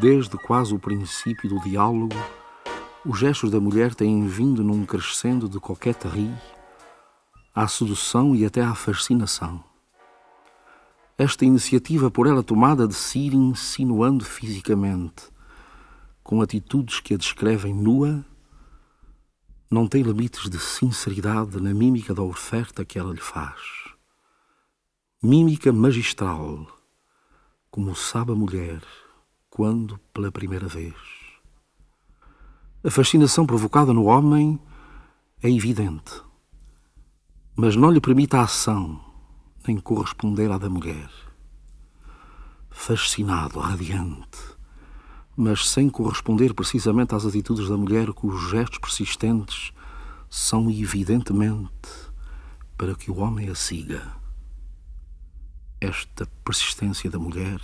desde quase o princípio do diálogo, os gestos da mulher têm vindo num crescendo de coqueterie à sedução e até à fascinação. Esta iniciativa por ela tomada de se ir insinuando fisicamente, com atitudes que a descrevem nua, não tem limites de sinceridade na mímica da oferta que ela lhe faz. Mímica magistral, como sabe a mulher quando pela primeira vez. A fascinação provocada no homem é evidente, mas não lhe permite a ação nem corresponder à da mulher. Fascinado, radiante, mas sem corresponder precisamente às atitudes da mulher cujos gestos persistentes são evidentemente para que o homem a siga. Esta persistência da mulher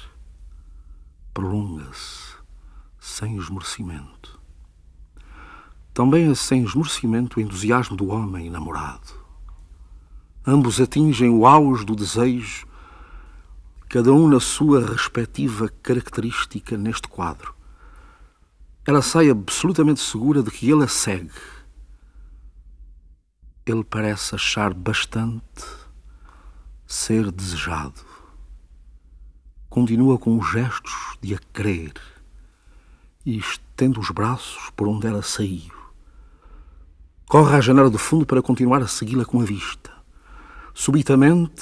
prolonga-se sem esmorecimento. Também é sem esmorecimento o entusiasmo do homem enamorado. Ambos atingem o auge do desejo, cada um na sua respectiva característica neste quadro. Ela sai absolutamente segura de que ele a segue. Ele parece achar bastante ser desejado continua com gestos de a crer e estende os braços por onde ela saiu. Corre à janela do fundo para continuar a segui-la com a vista. Subitamente,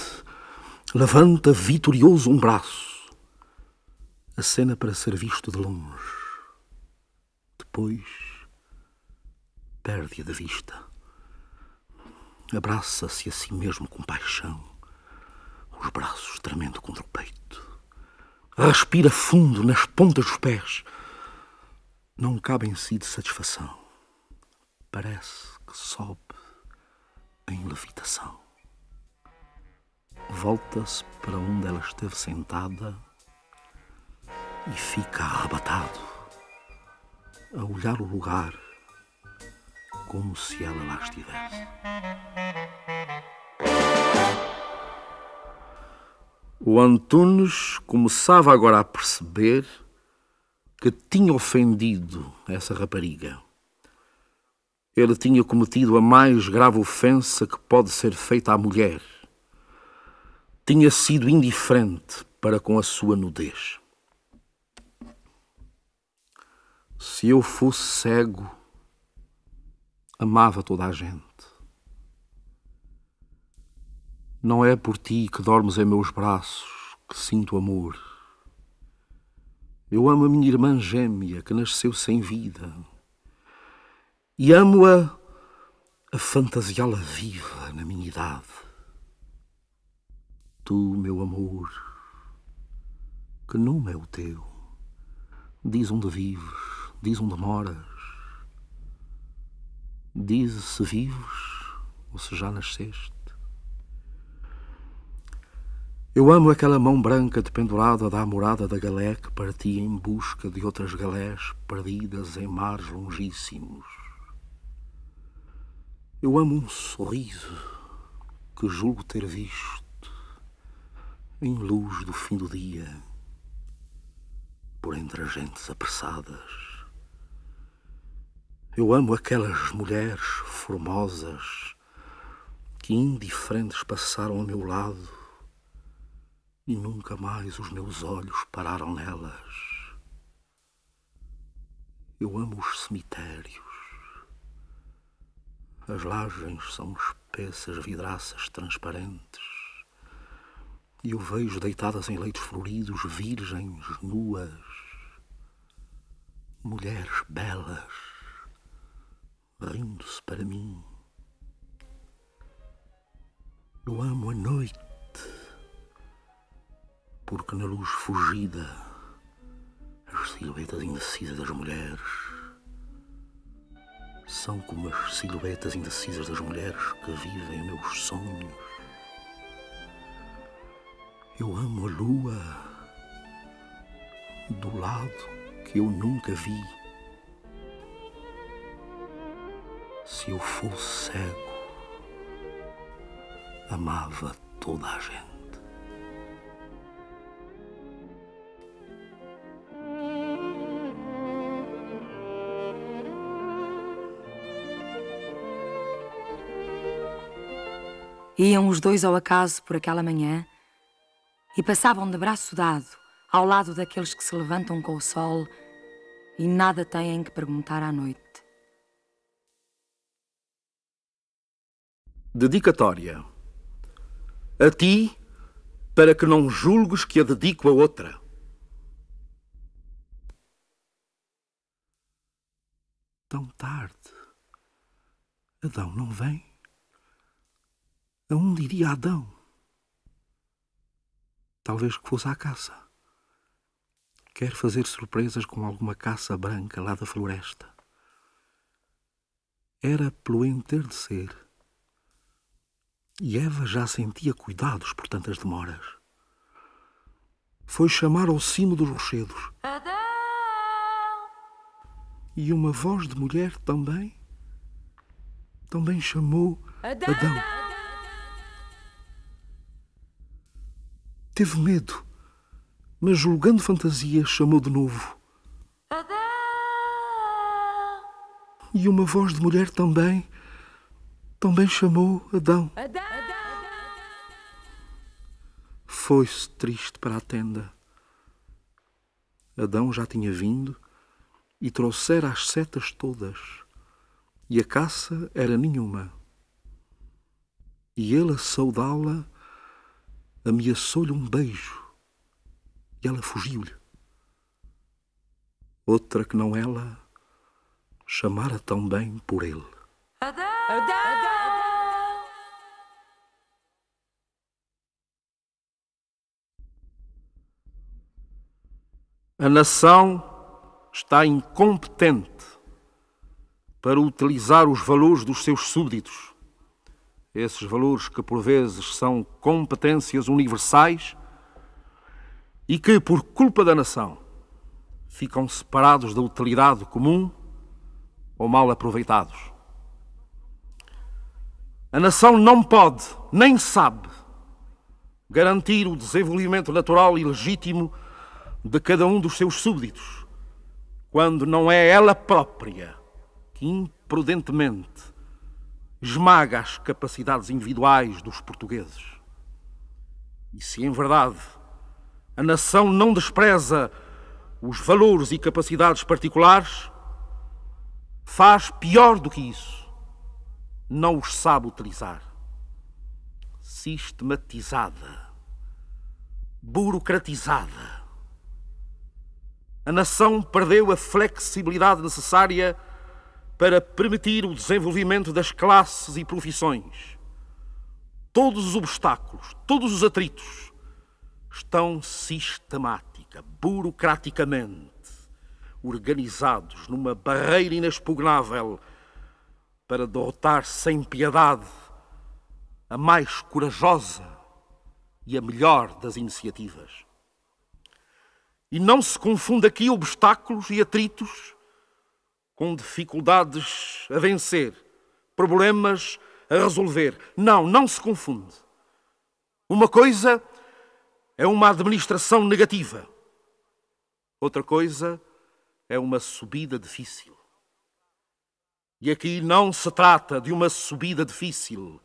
levanta vitorioso um braço. A cena para ser visto de longe. Depois, perde-a de vista. Abraça-se a si mesmo com paixão, os braços tremendo contra o peito. Respira fundo nas pontas dos pés. Não cabe em si de satisfação. Parece que sobe em levitação. Volta-se para onde ela esteve sentada e fica arrebatado a olhar o lugar como se ela lá estivesse. O Antunes começava agora a perceber que tinha ofendido essa rapariga. Ele tinha cometido a mais grave ofensa que pode ser feita à mulher. Tinha sido indiferente para com a sua nudez. Se eu fosse cego, amava toda a gente. Não é por ti que dormes em meus braços que sinto amor. Eu amo a minha irmã gêmea que nasceu sem vida. E amo-a a, a fantasiá-la viva na minha idade. Tu, meu amor, que nome é o teu? Diz onde vives, diz onde moras. Diz se vives ou se já nasceste. Eu amo aquela mão branca dependurada da amurada da galé que partia em busca de outras galés perdidas em mares longíssimos. Eu amo um sorriso que julgo ter visto em luz do fim do dia, por entre as gentes apressadas. Eu amo aquelas mulheres formosas que indiferentes passaram ao meu lado e nunca mais os meus olhos pararam nelas. Eu amo os cemitérios. As lajes são espessas vidraças transparentes. E eu vejo deitadas em leitos floridos virgens nuas, mulheres belas, rindo-se para mim. Eu amo a noite porque na luz fugida as silhuetas indecisas das mulheres são como as silhuetas indecisas das mulheres que vivem meus sonhos. Eu amo a lua do lado que eu nunca vi. Se eu fosse cego, amava toda a gente. Iam os dois ao acaso por aquela manhã e passavam de braço dado ao lado daqueles que se levantam com o sol e nada têm que perguntar à noite. Dedicatória. A ti, para que não julgues que a dedico a outra. Tão tarde. Adão não vem? aonde iria Adão? Talvez que fosse à caça. Quer fazer surpresas com alguma caça branca lá da floresta. Era pelo entardecer. E Eva já sentia cuidados por tantas demoras. Foi chamar ao cimo dos rochedos. Adão! E uma voz de mulher também, também chamou Adão. Adão. Teve medo, mas julgando fantasia, chamou de novo. Adão! E uma voz de mulher também, também chamou Adão. Adão! Foi-se triste para a tenda. Adão já tinha vindo e trouxera as setas todas, e a caça era nenhuma. E ele a saudá-la ameaçou-lhe um beijo e ela fugiu-lhe. Outra que não ela chamara também por ele. Adão! Adão! A nação está incompetente para utilizar os valores dos seus súbditos esses valores que por vezes são competências universais e que, por culpa da nação, ficam separados da utilidade comum ou mal aproveitados. A nação não pode, nem sabe, garantir o desenvolvimento natural e legítimo de cada um dos seus súbditos, quando não é ela própria que imprudentemente esmaga as capacidades individuais dos portugueses. E se em verdade a nação não despreza os valores e capacidades particulares, faz pior do que isso. Não os sabe utilizar. Sistematizada, burocratizada. A nação perdeu a flexibilidade necessária para permitir o desenvolvimento das classes e profissões. Todos os obstáculos, todos os atritos estão sistemática, burocraticamente organizados numa barreira inexpugnável para derrotar sem piedade a mais corajosa e a melhor das iniciativas. E não se confunda aqui obstáculos e atritos com dificuldades a vencer, problemas a resolver. Não, não se confunde. Uma coisa é uma administração negativa, outra coisa é uma subida difícil. E aqui não se trata de uma subida difícil,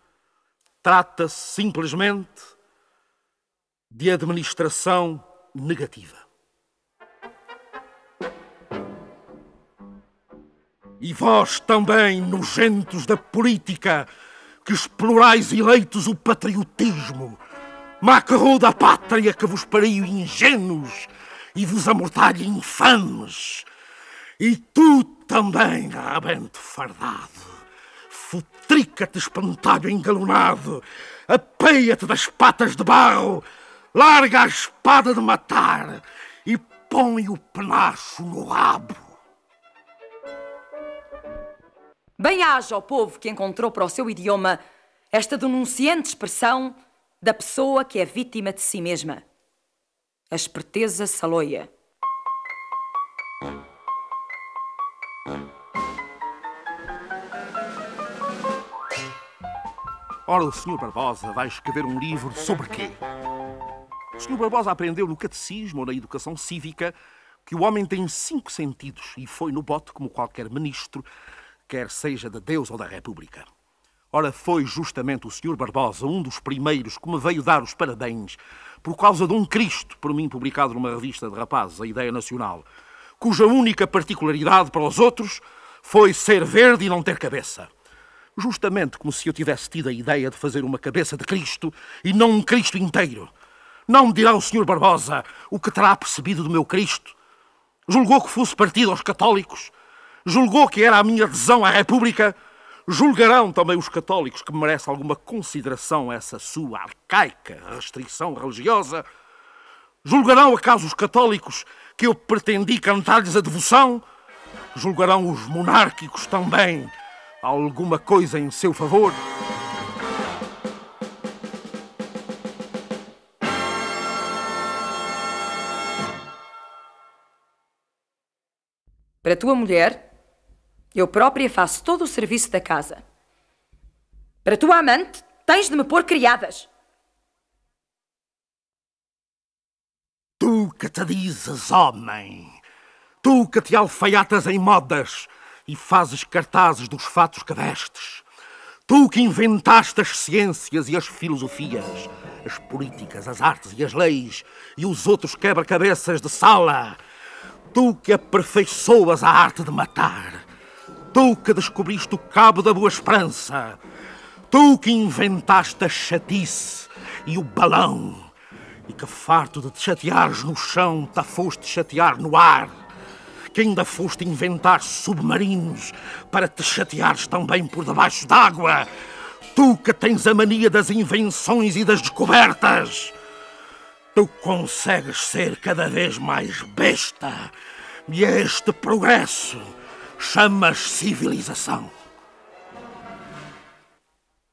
trata-se simplesmente de administração negativa. E vós também, nojentos da política, que explorais eleitos o patriotismo, macarrão da pátria que vos pariu ingênuos e vos amortalha infames. E tu também, rabento fardado, futrica-te espantalho engalonado, apeia-te das patas de barro, larga a espada de matar e põe o penacho no rabo. Bem haja ao povo que encontrou para o seu idioma esta denunciante expressão da pessoa que é vítima de si mesma. A esperteza saloia. Ora, o Sr. Barbosa vai escrever um livro sobre quê? O Sr. Barbosa aprendeu no catecismo ou na educação cívica que o homem tem cinco sentidos e foi no bote, como qualquer ministro, quer seja de Deus ou da República. Ora, foi justamente o Sr. Barbosa um dos primeiros que me veio dar os parabéns por causa de um Cristo, por mim publicado numa revista de rapazes, a Ideia Nacional, cuja única particularidade para os outros foi ser verde e não ter cabeça. Justamente como se eu tivesse tido a ideia de fazer uma cabeça de Cristo e não um Cristo inteiro. Não me dirá o Sr. Barbosa o que terá percebido do meu Cristo? Julgou que fosse partido aos católicos? julgou que era a minha adesão à República, julgarão também os católicos que merece alguma consideração essa sua arcaica restrição religiosa. Julgarão acaso os católicos que eu pretendi cantar-lhes a devoção? Julgarão os monárquicos também alguma coisa em seu favor? Para tua mulher, eu própria faço todo o serviço da casa. Para tua amante, tens de me pôr criadas. Tu que te dizes homem, tu que te alfaiatas em modas e fazes cartazes dos fatos que vestes, tu que inventaste as ciências e as filosofias, as políticas, as artes e as leis e os outros quebra-cabeças de sala, tu que aperfeiçoas a arte de matar Tu que descobriste o cabo da Boa Esperança. Tu que inventaste a chatice e o balão. E que farto de te chateares no chão, te foste chatear no ar. Que ainda foste inventar submarinos para te chateares também por debaixo d'água. Tu que tens a mania das invenções e das descobertas. Tu consegues ser cada vez mais besta. E é este progresso chamas civilização.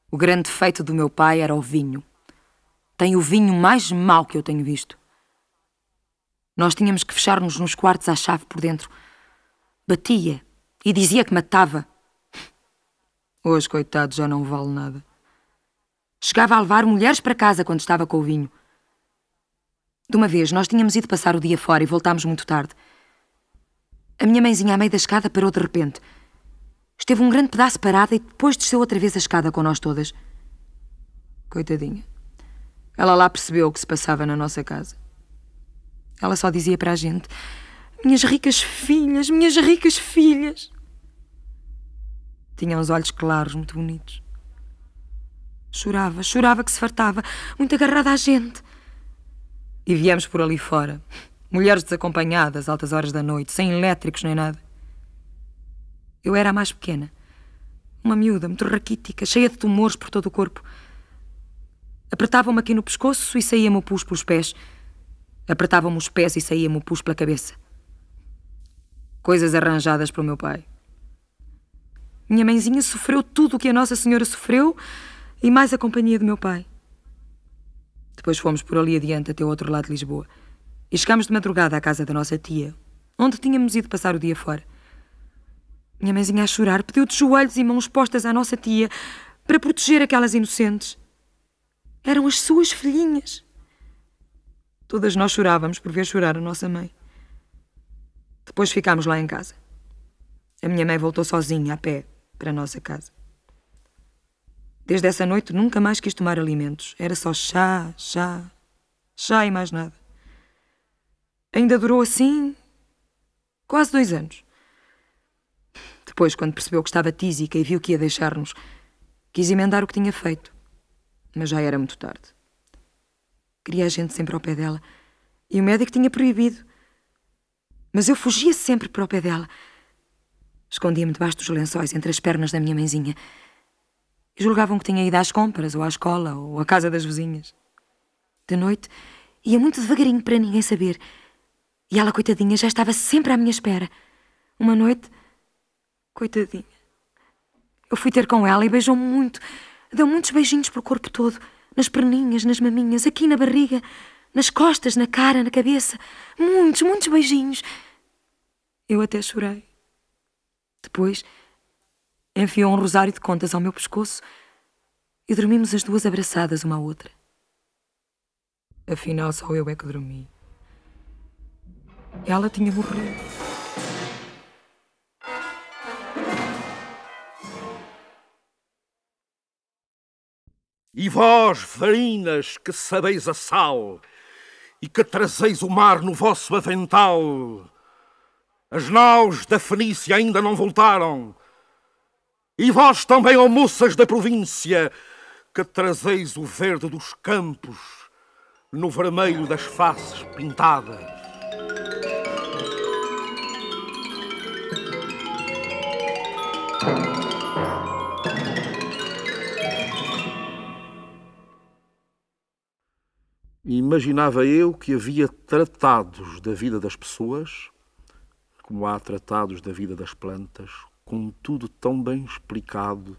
O grande feito do meu pai era o vinho. Tem o vinho mais mau que eu tenho visto. Nós tínhamos que fechar-nos nos quartos à chave por dentro. Batia e dizia que matava. Hoje, coitado, já não vale nada. Chegava a levar mulheres para casa quando estava com o vinho. De uma vez, nós tínhamos ido passar o dia fora e voltámos muito tarde. A minha mãezinha, à meio da escada, parou de repente. Esteve um grande pedaço parada e depois desceu outra vez a escada com nós todas. Coitadinha. Ela lá percebeu o que se passava na nossa casa. Ela só dizia para a gente: Minhas ricas filhas, minhas ricas filhas. Tinha uns olhos claros, muito bonitos. Chorava, chorava que se fartava, muito agarrada à gente. E viemos por ali fora. Mulheres desacompanhadas, altas horas da noite, sem elétricos nem nada. Eu era a mais pequena. Uma miúda, muito raquítica, cheia de tumores por todo o corpo. Apertavam-me aqui no pescoço e saía-me o pus pelos pés. Apertavam-me os pés e saía-me o pus pela cabeça. Coisas arranjadas pelo meu pai. Minha mãezinha sofreu tudo o que a Nossa Senhora sofreu e mais a companhia do meu pai. Depois fomos por ali adiante até o outro lado de Lisboa e chegámos de madrugada à casa da nossa tia, onde tínhamos ido passar o dia fora. Minha mãezinha a chorar pediu de joelhos e mãos postas à nossa tia para proteger aquelas inocentes. Eram as suas filhinhas. Todas nós chorávamos por ver chorar a nossa mãe. Depois ficámos lá em casa. A minha mãe voltou sozinha, a pé, para a nossa casa. Desde essa noite nunca mais quis tomar alimentos. Era só chá, chá, chá e mais nada ainda durou assim quase dois anos. Depois, quando percebeu que estava tísica e viu que ia deixar-nos, quis emendar o que tinha feito. Mas já era muito tarde. Queria a gente sempre ao pé dela e o médico tinha proibido. Mas eu fugia sempre para o pé dela. Escondia-me debaixo dos lençóis, entre as pernas da minha mãezinha. E julgavam que tinha ido às compras, ou à escola, ou à casa das vizinhas. De noite, ia muito devagarinho para ninguém saber e ela, coitadinha, já estava sempre à minha espera. Uma noite, coitadinha, eu fui ter com ela e beijou-me muito. Deu muitos beijinhos pelo corpo todo, nas perninhas, nas maminhas, aqui na barriga, nas costas, na cara, na cabeça. Muitos, muitos beijinhos. Eu até chorei. Depois, enfiou um rosário de contas ao meu pescoço e dormimos as duas abraçadas uma à outra. Afinal, só eu é que dormi. Ela tinha morrido. E vós, farinas, que sabeis a sal e que trazeis o mar no vosso avental, as naus da Fenícia ainda não voltaram. E vós também, ó moças da província, que trazeis o verde dos campos no vermelho das faces pintadas. Imaginava eu que havia tratados da vida das pessoas, como há tratados da vida das plantas, com tudo tão bem explicado,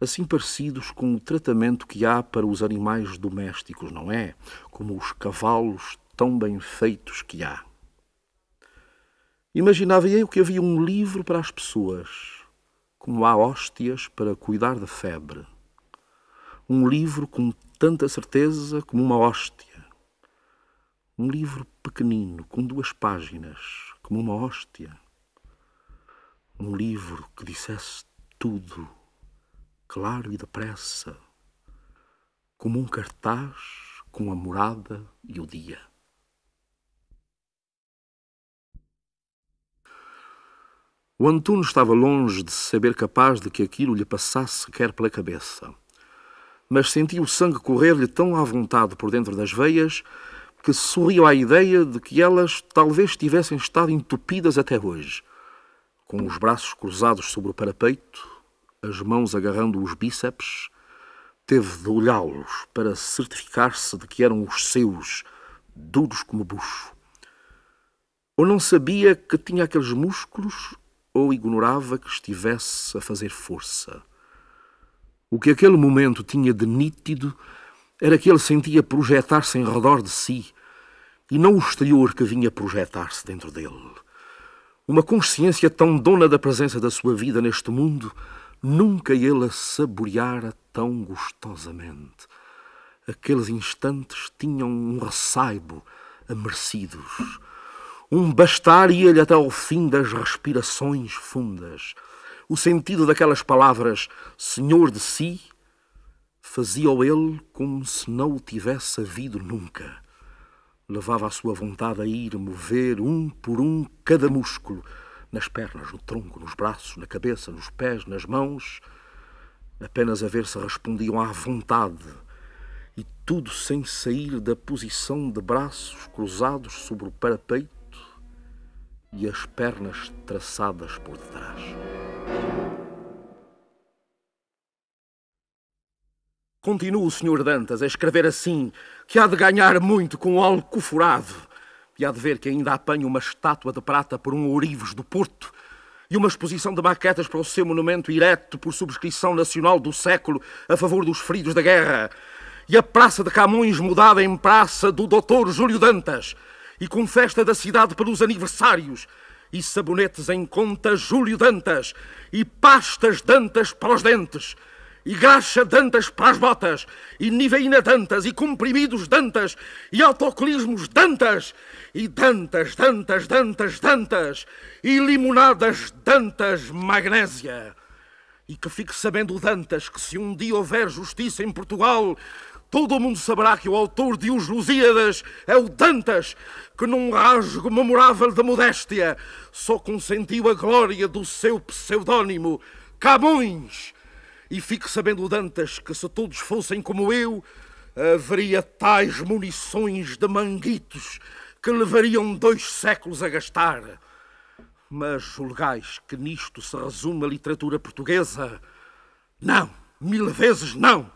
assim parecidos com o tratamento que há para os animais domésticos, não é? Como os cavalos tão bem feitos que há. Imaginava eu que havia um livro para as pessoas, como há hóstias para cuidar da febre. Um livro com tanta certeza como uma hóstia. Um livro pequenino, com duas páginas, como uma hóstia. Um livro que dissesse tudo, claro e depressa, como um cartaz com a morada e o dia. O Antuno estava longe de se saber capaz de que aquilo lhe passasse sequer pela cabeça mas sentiu o sangue correr-lhe tão à vontade por dentro das veias que sorriu à ideia de que elas talvez tivessem estado entupidas até hoje, com os braços cruzados sobre o parapeito, as mãos agarrando os bíceps, teve de olhá-los para certificar-se de que eram os seus, duros como bucho. Ou não sabia que tinha aqueles músculos, ou ignorava que estivesse a fazer força. O que aquele momento tinha de nítido era que ele sentia projetar-se em redor de si e não o exterior que vinha projetar-se dentro dele. Uma consciência tão dona da presença da sua vida neste mundo, nunca ele a saboreara tão gostosamente. Aqueles instantes tinham um ressaibo merecidos. Um bastar ia-lhe até ao fim das respirações fundas. O sentido daquelas palavras, senhor de si, fazia-o ele como se não o tivesse havido nunca. Levava a sua vontade a ir mover um por um cada músculo, nas pernas, no tronco, nos braços, na cabeça, nos pés, nas mãos, apenas a ver se respondiam à vontade, e tudo sem sair da posição de braços cruzados sobre o parapeito e as pernas traçadas por detrás. Continua o senhor Dantas a escrever assim, que há de ganhar muito com o alcoforado. E há de ver que ainda apanha uma estátua de prata por um ourives do Porto e uma exposição de maquetas para o seu monumento erecto por subscrição nacional do século a favor dos feridos da guerra. E a Praça de Camões mudada em Praça do Doutor Júlio Dantas e com festa da cidade pelos aniversários e sabonetes em conta Júlio Dantas e pastas Dantas para os dentes e gacha dantas para as botas, e niveína dantas, e comprimidos dantas, e autocolismos dantas, e dantas, dantas, dantas, dantas, e limonadas dantas magnésia. E que fique sabendo dantas que se um dia houver justiça em Portugal, todo o mundo saberá que o autor de Os Lusíadas é o Dantas, que num rasgo memorável da modéstia só consentiu a glória do seu pseudónimo Camões e fique sabendo, Dantas, que se todos fossem como eu, haveria tais munições de manguitos que levariam dois séculos a gastar. Mas julgais que nisto se resume a literatura portuguesa? Não, mil vezes não!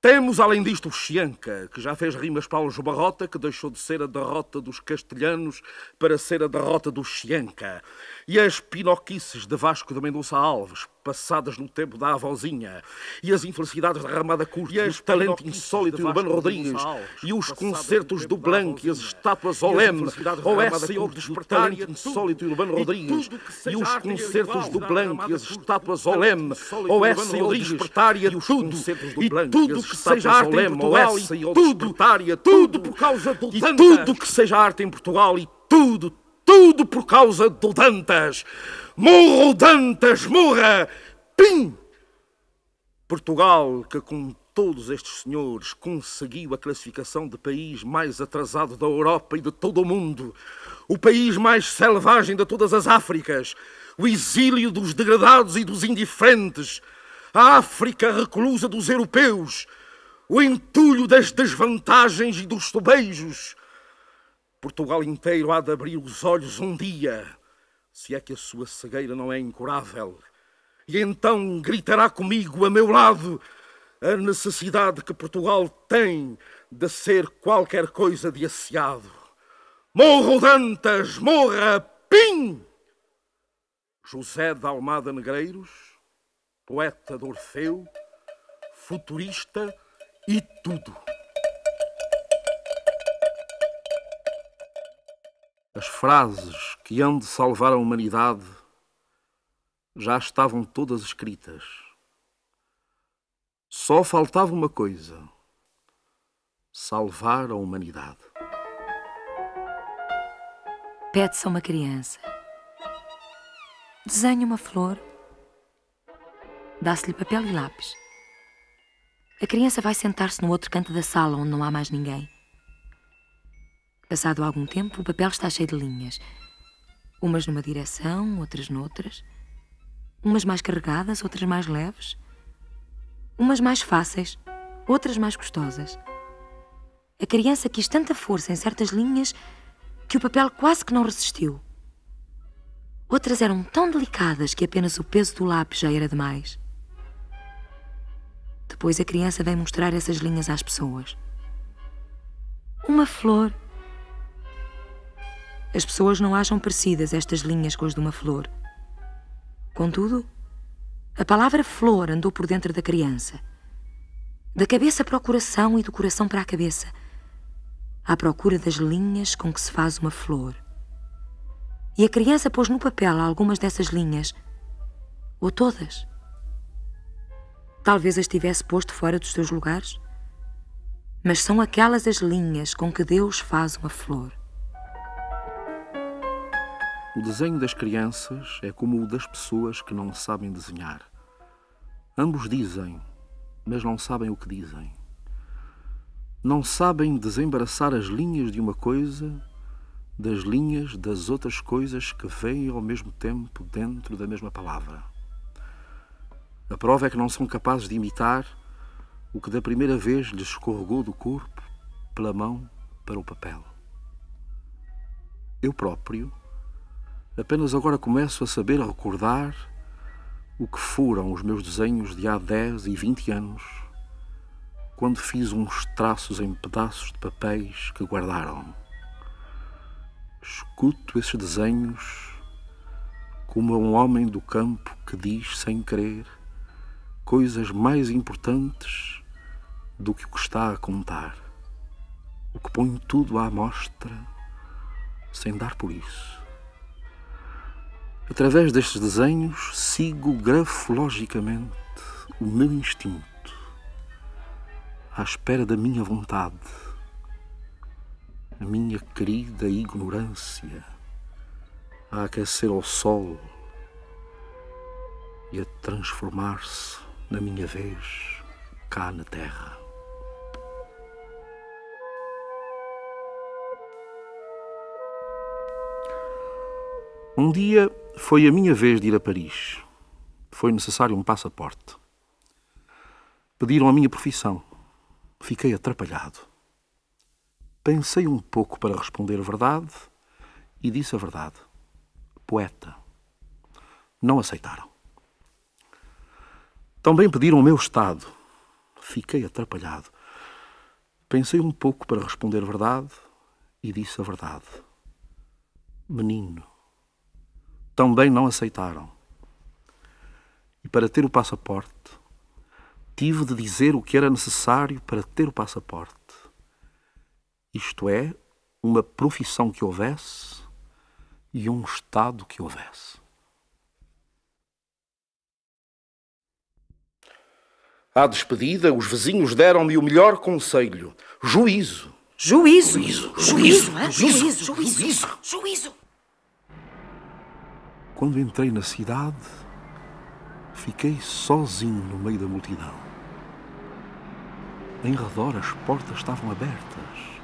Temos, além disto, o Xianca, que já fez rimas para o Jubarrota, que deixou de ser a derrota dos castelhanos para ser a derrota do Xianca. E as pinoquices de Vasco de Mendonça Alves, passadas no tempo da avózinha, e as infelicidades da Ramada Curta, e o talento insólito de Urbano Rodrigues, e os concertos do Blanco e as estátuas Olem, essa é e assim o despertar insólito de Urbano Rodrigues, e os concertos do Blanco e as estátuas Olem, ou e outros Espartária, tudo, e tudo que seja arte em Portugal, e tudo, tudo por causa do e tudo que seja arte em Portugal, e tudo, tudo por causa do Dantas. Morro Dantas, morra! Pim! Portugal, que com todos estes senhores conseguiu a classificação de país mais atrasado da Europa e de todo o mundo, o país mais selvagem de todas as Áfricas, o exílio dos degradados e dos indiferentes, a África reclusa dos europeus, o entulho das desvantagens e dos tobejos, Portugal inteiro há de abrir os olhos um dia, se é que a sua cegueira não é incurável. E então gritará comigo, a meu lado, a necessidade que Portugal tem de ser qualquer coisa de asseado. Morro Dantas, morra Pim! José da Almada Negreiros, poeta de Orfeu, futurista e tudo. As frases que hão de salvar a humanidade já estavam todas escritas. Só faltava uma coisa: salvar a humanidade. Pede-se a uma criança. desenhe uma flor. Dá-se-lhe papel e lápis. A criança vai sentar-se no outro canto da sala onde não há mais ninguém. Passado algum tempo, o papel está cheio de linhas. Umas numa direção, outras noutras. Umas mais carregadas, outras mais leves. Umas mais fáceis, outras mais custosas. A criança quis tanta força em certas linhas que o papel quase que não resistiu. Outras eram tão delicadas que apenas o peso do lápis já era demais. Depois a criança vem mostrar essas linhas às pessoas. Uma flor as pessoas não acham parecidas estas linhas com as de uma flor. Contudo, a palavra flor andou por dentro da criança. Da cabeça para o coração e do coração para a cabeça. À procura das linhas com que se faz uma flor. E a criança pôs no papel algumas dessas linhas. Ou todas. Talvez as tivesse posto fora dos seus lugares. Mas são aquelas as linhas com que Deus faz uma flor. O desenho das crianças é como o das pessoas que não sabem desenhar. Ambos dizem, mas não sabem o que dizem. Não sabem desembaraçar as linhas de uma coisa das linhas das outras coisas que vêm ao mesmo tempo dentro da mesma palavra. A prova é que não são capazes de imitar o que da primeira vez lhes escorregou do corpo pela mão para o papel. Eu próprio Apenas agora começo a saber, a recordar, o que foram os meus desenhos de há 10 e 20 anos, quando fiz uns traços em pedaços de papéis que guardaram. Escuto esses desenhos como a um homem do campo que diz sem querer coisas mais importantes do que o que está a contar, o que põe tudo à mostra sem dar por isso. Através destes desenhos, sigo grafologicamente o meu instinto, à espera da minha vontade, a minha querida ignorância, a aquecer ao sol e a transformar-se na minha vez cá na terra. Um dia foi a minha vez de ir a Paris. Foi necessário um passaporte. Pediram a minha profissão. Fiquei atrapalhado. Pensei um pouco para responder a verdade e disse a verdade. Poeta. Não aceitaram. Também pediram o meu estado. Fiquei atrapalhado. Pensei um pouco para responder a verdade e disse a verdade. Menino também não aceitaram. E para ter o passaporte, tive de dizer o que era necessário para ter o passaporte. Isto é, uma profissão que houvesse e um Estado que houvesse. À despedida, os vizinhos deram-me o melhor conselho: juízo. Juízo. Juízo. Juízo. Juízo. É? Juízo. Juízo. Juízo. Quando entrei na cidade, fiquei sozinho no meio da multidão. Em redor as portas estavam abertas.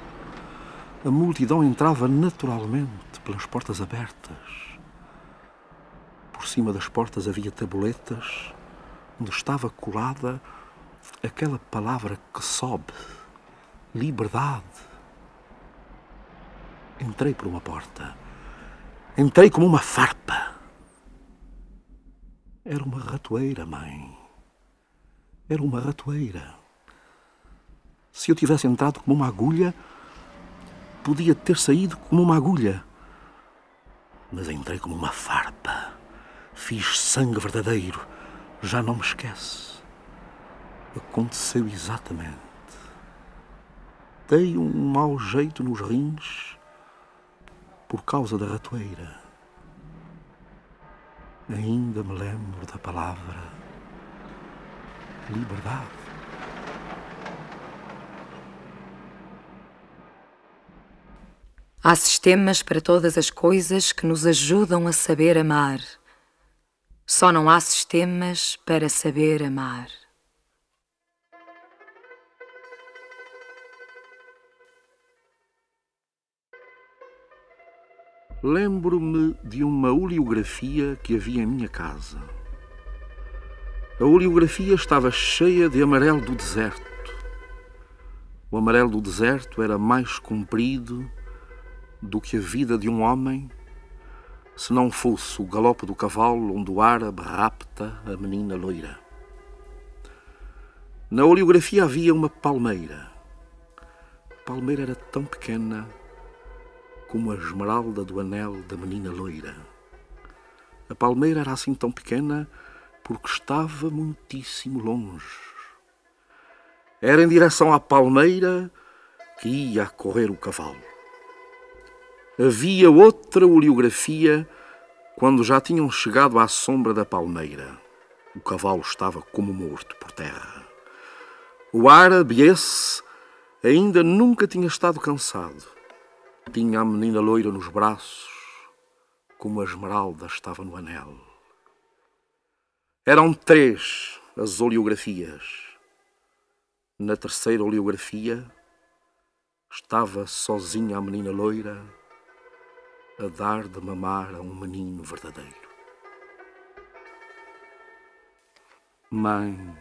A multidão entrava naturalmente pelas portas abertas. Por cima das portas havia tabuletas onde estava colada aquela palavra que sobe: liberdade. Entrei por uma porta. Entrei como uma farpa era uma ratoeira, mãe. Era uma ratoeira. Se eu tivesse entrado como uma agulha, podia ter saído como uma agulha. Mas entrei como uma farpa. Fiz sangue verdadeiro. Já não me esquece. Aconteceu exatamente. Dei um mau jeito nos rins por causa da ratoeira. Ainda me lembro da palavra liberdade. Há sistemas para todas as coisas que nos ajudam a saber amar. Só não há sistemas para saber amar. lembro-me de uma oleografia que havia em minha casa. A oleografia estava cheia de amarelo do deserto. O amarelo do deserto era mais comprido do que a vida de um homem, se não fosse o galope do cavalo onde o árabe rapta a menina loira. Na oleografia havia uma palmeira. A palmeira era tão pequena como a esmeralda do anel da menina loira. A palmeira era assim tão pequena porque estava muitíssimo longe. Era em direção à palmeira que ia a correr o cavalo. Havia outra oleografia quando já tinham chegado à sombra da palmeira. O cavalo estava como morto por terra. O árabe esse ainda nunca tinha estado cansado. Tinha a menina loira nos braços, como a esmeralda estava no anel. Eram três as oleografias. Na terceira oleografia, estava sozinha a menina loira a dar de mamar a um menino verdadeiro. Mãe,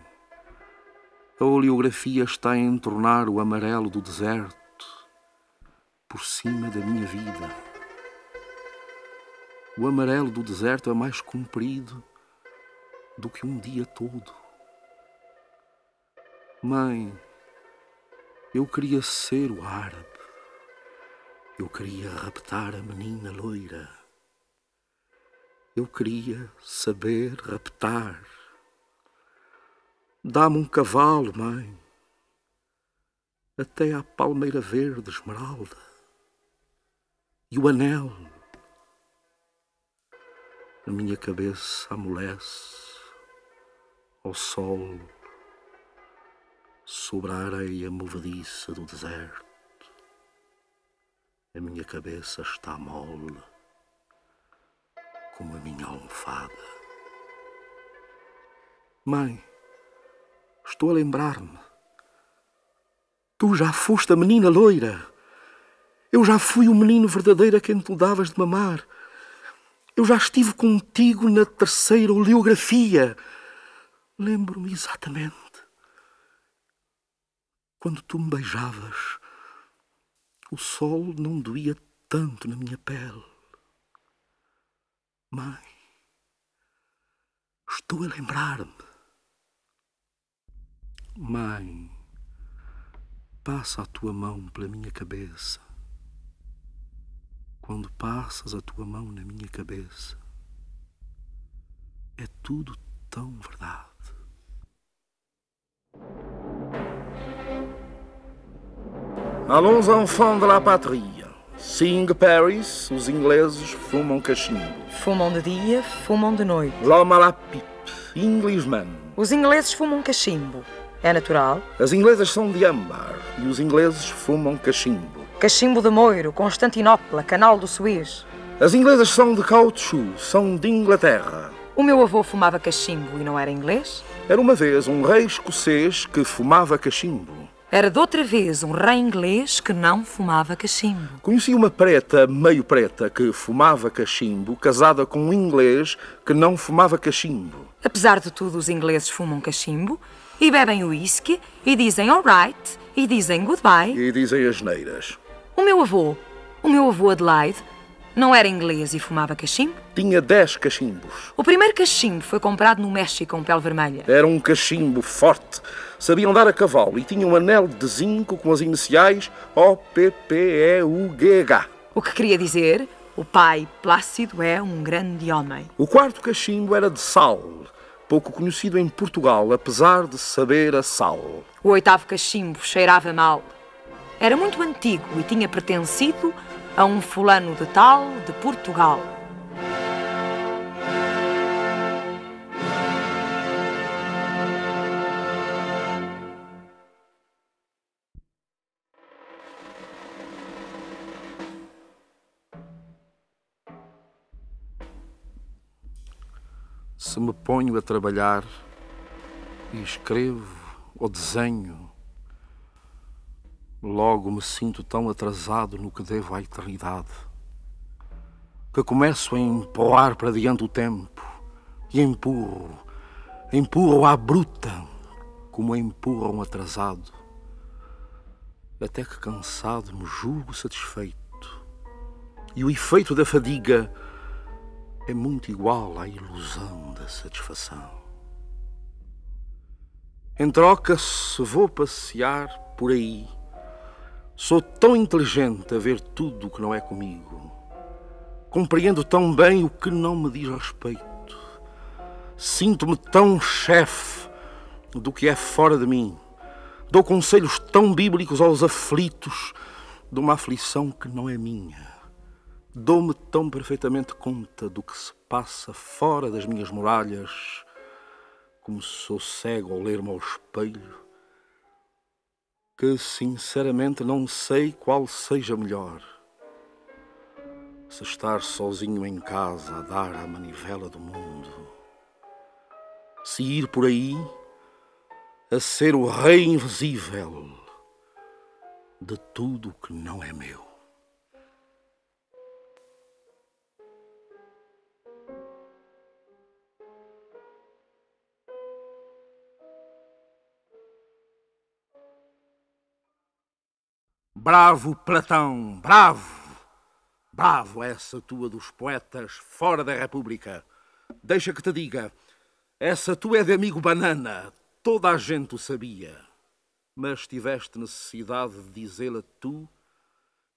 a oleografia está a entornar o amarelo do deserto por cima da minha vida. O amarelo do deserto é mais comprido do que um dia todo. Mãe, eu queria ser o árabe. Eu queria raptar a menina loira. Eu queria saber raptar. Dá-me um cavalo, mãe, até à palmeira verde esmeralda e o anel. a minha cabeça amolece ao sol sobre a areia movediça do deserto. A minha cabeça está mole como a minha almofada. Mãe, estou a lembrar-me. Tu já foste a menina loira eu já fui o menino verdadeiro a quem tu davas de mamar. Eu já estive contigo na terceira oleografia. Lembro-me exatamente. Quando tu me beijavas, o sol não doía tanto na minha pele. Mãe, estou a lembrar-me. Mãe, passa a tua mão pela minha cabeça quando passas a tua mão na minha cabeça. É tudo tão verdade. Allons enfants de la patrie. Sing Paris, os ingleses fumam cachimbo. Fumam de dia, fumam de noite. Loma la pipe, Englishman. Os ingleses fumam cachimbo. É natural. As inglesas são de âmbar e os ingleses fumam cachimbo. Cachimbo de Moiro, Constantinopla, Canal do Suez. As inglesas são de caoutchouc, são de Inglaterra. O meu avô fumava cachimbo e não era inglês? Era uma vez um rei escocês que fumava cachimbo. Era de outra vez um rei inglês que não fumava cachimbo. Conheci uma preta, meio preta, que fumava cachimbo, casada com um inglês que não fumava cachimbo. Apesar de tudo, os ingleses fumam cachimbo e bebem whisky e dizem alright e dizem goodbye. E dizem as neiras. O meu avô, o meu avô Adelaide, não era inglês e fumava cachimbo? Tinha 10 cachimbos. O primeiro cachimbo foi comprado no México com pele vermelha. Era um cachimbo forte. Sabiam dar a cavalo e tinha um anel de zinco com as iniciais O P P E U G H. O que queria dizer, o pai Plácido é um grande homem. O quarto cachimbo era de sal, pouco conhecido em Portugal, apesar de saber a sal. O oitavo cachimbo cheirava mal. Era muito antigo e tinha pertencido a um fulano de tal de Portugal. Se me ponho a trabalhar e escrevo ou desenho Logo me sinto tão atrasado no que devo à eternidade, que começo a empurrar para diante o tempo e empurro, empurro à bruta, como empurra um atrasado, até que cansado me julgo satisfeito. E o efeito da fadiga é muito igual à ilusão da satisfação. Em troca, se vou passear por aí, Sou tão inteligente a ver tudo o que não é comigo. Compreendo tão bem o que não me diz respeito. Sinto-me tão chefe do que é fora de mim. Dou conselhos tão bíblicos aos aflitos de uma aflição que não é minha. Dou-me tão perfeitamente conta do que se passa fora das minhas muralhas como sou cego ao ler-me ao espelho que sinceramente não sei qual seja melhor. Se estar sozinho em casa a dar a manivela do mundo, se ir por aí a ser o rei invisível de tudo que não é meu. Bravo, Platão, bravo! Bravo essa tua dos poetas fora da República. Deixa que te diga, essa tua é de amigo banana, toda a gente o sabia. Mas tiveste necessidade de dizê-la tu,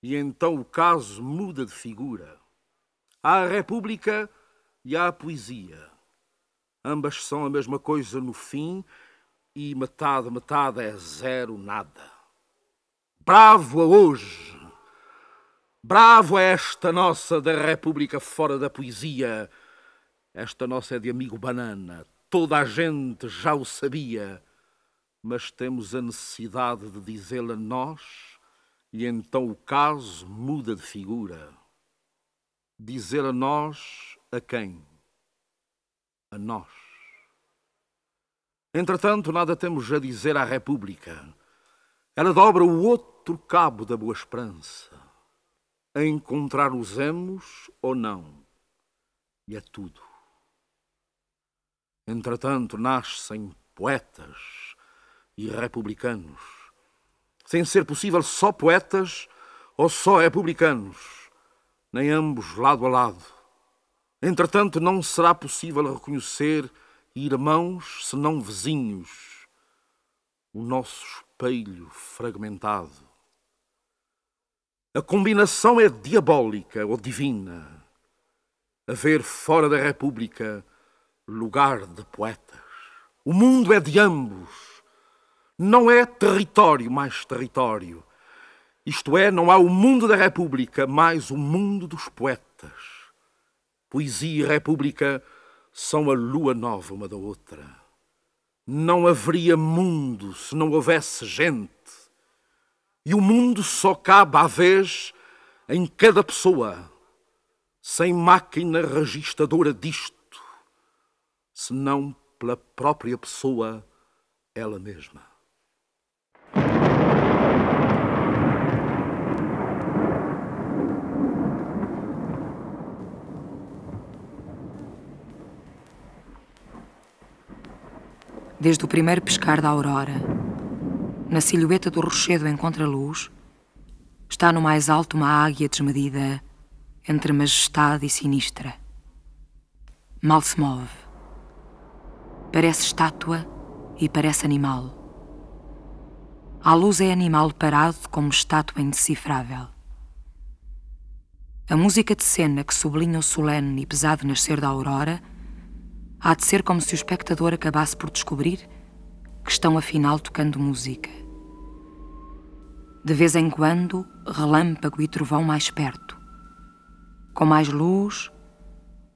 e então o caso muda de figura. Há a República e há a poesia. Ambas são a mesma coisa no fim, e metade, metade é zero, nada. Bravo a hoje! Bravo a é esta nossa da República fora da poesia! Esta nossa é de amigo banana. Toda a gente já o sabia, mas temos a necessidade de dizê-la nós, e então o caso muda de figura. Dizer a nós a quem? A nós. Entretanto, nada temos a dizer à República. Ela dobra o outro outro cabo da Boa Esperança. A encontrar os emos ou não. E é tudo. Entretanto, nascem poetas e republicanos, sem ser possível só poetas ou só republicanos, é nem ambos lado a lado. Entretanto, não será possível reconhecer irmãos senão vizinhos, o nosso espelho fragmentado a combinação é diabólica ou divina. Haver fora da República lugar de poetas. O mundo é de ambos. Não é território mais território. Isto é, não há o mundo da República, mais o mundo dos poetas. Poesia e República são a lua nova uma da outra. Não haveria mundo se não houvesse gente. E o mundo só cabe à vez em cada pessoa, sem máquina registadora disto, senão pela própria pessoa ela mesma. Desde o primeiro pescar da aurora, na silhueta do rochedo em contraluz, está no mais alto uma águia desmedida, entre majestade e sinistra. Mal se move. Parece estátua e parece animal. A luz é animal parado como estátua indecifrável. A música de cena que sublinha o solene e pesado nascer da aurora há de ser como se o espectador acabasse por descobrir que estão afinal tocando música. De vez em quando, relâmpago e trovão mais perto. Com mais luz,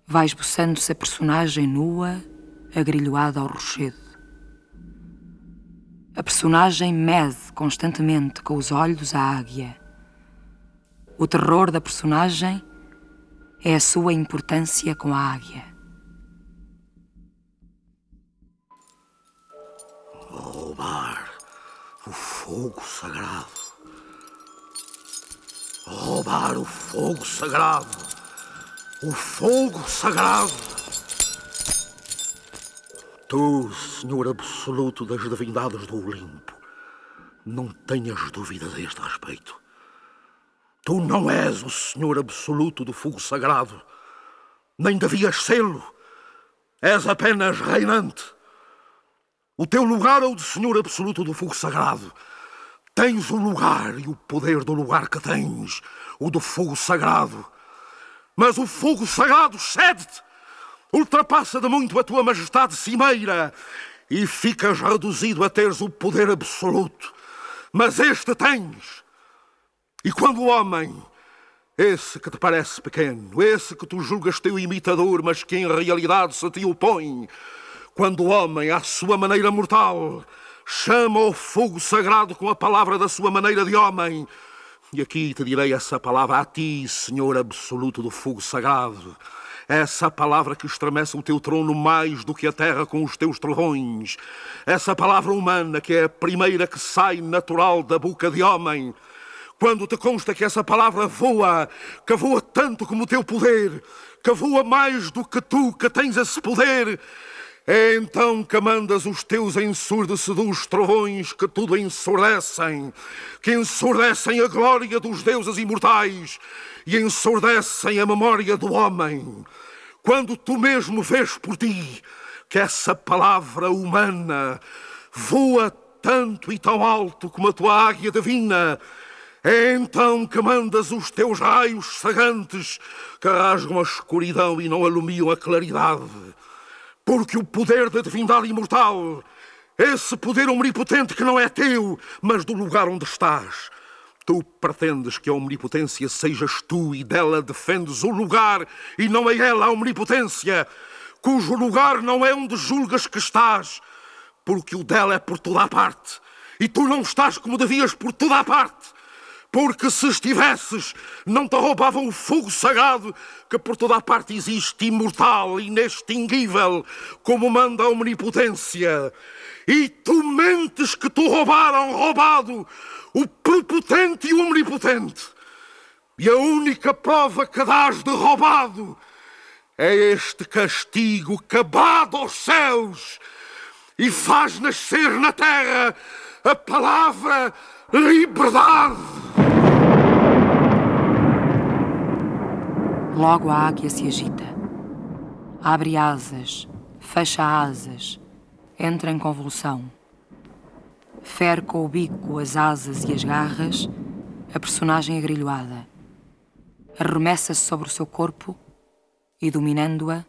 vai esboçando-se a personagem nua, agrilhoada ao rochedo. A personagem mede constantemente com os olhos a águia. O terror da personagem é a sua importância com a águia. roubar o fogo sagrado. Roubar o fogo sagrado. O fogo sagrado. Tu, Senhor Absoluto das Divindades do Olimpo, não tenhas dúvidas a este respeito. Tu não és o Senhor Absoluto do Fogo Sagrado, nem devias sê-lo. És apenas reinante o teu lugar é o de Senhor Absoluto do Fogo Sagrado. Tens o lugar e o poder do lugar que tens, o do Fogo Sagrado. Mas o Fogo Sagrado cede-te, ultrapassa de muito a tua majestade cimeira e ficas reduzido a teres o poder absoluto. Mas este tens. E quando o homem, esse que te parece pequeno, esse que tu julgas teu imitador, mas que em realidade se te opõe, quando o homem, à sua maneira mortal, chama o fogo sagrado com a palavra da sua maneira de homem. E aqui te direi essa palavra a ti, Senhor absoluto do fogo sagrado. Essa palavra que estremece o teu trono mais do que a terra com os teus trovões. Essa palavra humana que é a primeira que sai natural da boca de homem. Quando te consta que essa palavra voa, que voa tanto como o teu poder, que voa mais do que tu que tens esse poder, é então que mandas os teus ensurdecedores trovões que tudo ensurdecem, que ensurdecem a glória dos deuses imortais e ensurdecem a memória do homem, quando tu mesmo vês por ti que essa palavra humana voa tanto e tão alto como a tua águia divina, é então que mandas os teus raios sagantes que rasgam a escuridão e não alumiam a claridade porque o poder da divindade imortal, esse poder omnipotente que não é teu, mas do lugar onde estás, tu pretendes que a omnipotência sejas tu e dela defendes o lugar e não é ela a omnipotência, cujo lugar não é onde julgas que estás, porque o dela é por toda a parte. E tu não estás como devias por toda a parte porque se estivesses, não te roubavam o fogo sagrado que por toda a parte existe, imortal, inextinguível, como manda a omnipotência. E tu mentes que te roubaram, roubado, o prepotente e o omnipotente. E a única prova que dás de roubado é este castigo cabado aos céus e faz nascer na terra a palavra liberdade. Logo a águia se agita. Abre asas, fecha asas, entra em convulsão. Fere com o bico as asas e as garras, a personagem agrilhoada. Arremessa-se sobre o seu corpo e, dominando-a,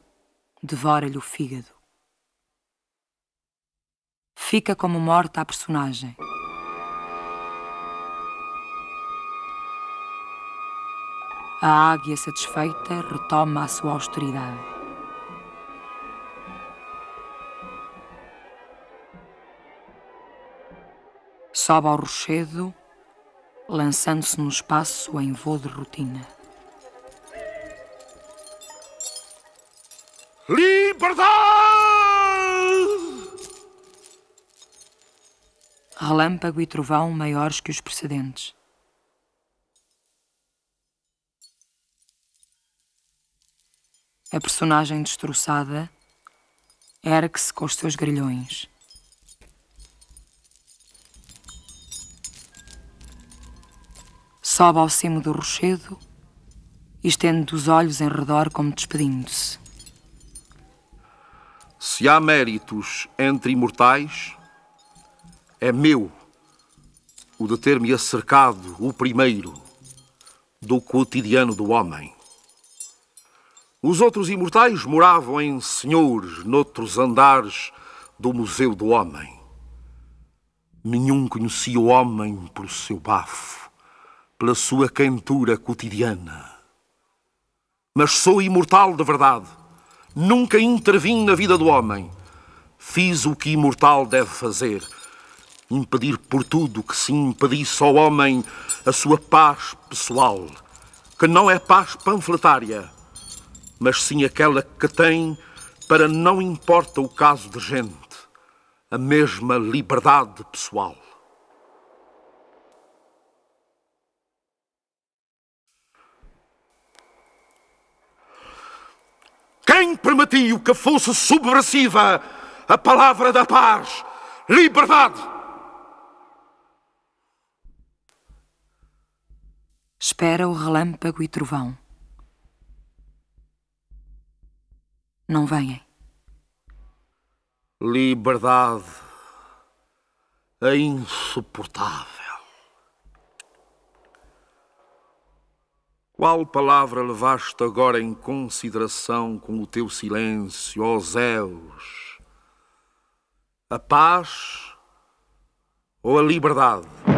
devora-lhe o fígado. Fica como morta a personagem. A águia satisfeita retoma a sua austeridade. Sobe ao rochedo, lançando-se no espaço em voo de rotina. Liberdade! Relâmpago e trovão maiores que os precedentes. A personagem destroçada ergue-se com os seus grilhões. Sobe ao cimo do rochedo e estende os olhos em redor como despedindo-se. Se há méritos entre imortais, é meu o de ter-me acercado o primeiro do cotidiano do homem. Os outros imortais moravam em senhores noutros andares do Museu do Homem. Nenhum conhecia o homem pelo seu bafo, pela sua cantura cotidiana. Mas sou imortal de verdade. Nunca intervim na vida do homem. Fiz o que imortal deve fazer. Impedir por tudo que se impedisse ao homem a sua paz pessoal, que não é paz panfletária mas sim aquela que tem, para não importa o caso de gente, a mesma liberdade pessoal. Quem permitiu que fosse subversiva a palavra da paz, liberdade? Espera o relâmpago e trovão. não vêm. Liberdade é insuportável. Qual palavra levaste agora em consideração com o teu silêncio, ó Zeus? A paz ou a liberdade?